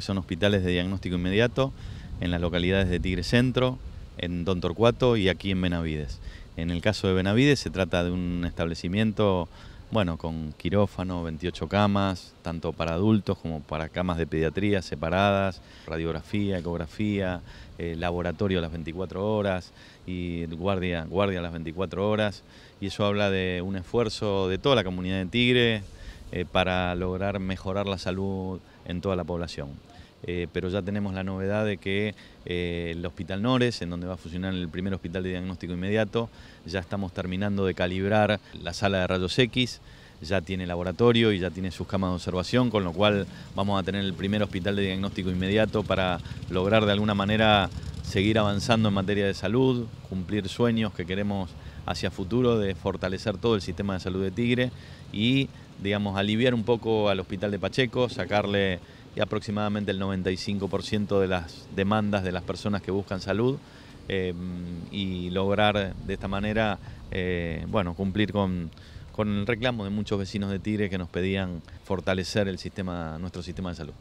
Son hospitales de diagnóstico inmediato en las localidades de Tigre Centro, en Don Torcuato y aquí en Benavides. En el caso de Benavides se trata de un establecimiento bueno, con quirófano, 28 camas, tanto para adultos como para camas de pediatría separadas, radiografía, ecografía, eh, laboratorio a las 24 horas y guardia, guardia a las 24 horas. Y eso habla de un esfuerzo de toda la comunidad de Tigre, eh, para lograr mejorar la salud en toda la población. Eh, pero ya tenemos la novedad de que eh, el Hospital Nores, en donde va a funcionar el primer hospital de diagnóstico inmediato, ya estamos terminando de calibrar la sala de rayos X, ya tiene laboratorio y ya tiene sus camas de observación, con lo cual vamos a tener el primer hospital de diagnóstico inmediato para lograr de alguna manera seguir avanzando en materia de salud, cumplir sueños que queremos hacia futuro de fortalecer todo el sistema de salud de Tigre y, digamos, aliviar un poco al hospital de Pacheco, sacarle aproximadamente el 95% de las demandas de las personas que buscan salud eh, y lograr de esta manera, eh, bueno, cumplir con, con el reclamo de muchos vecinos de Tigre que nos pedían fortalecer el sistema, nuestro sistema de salud.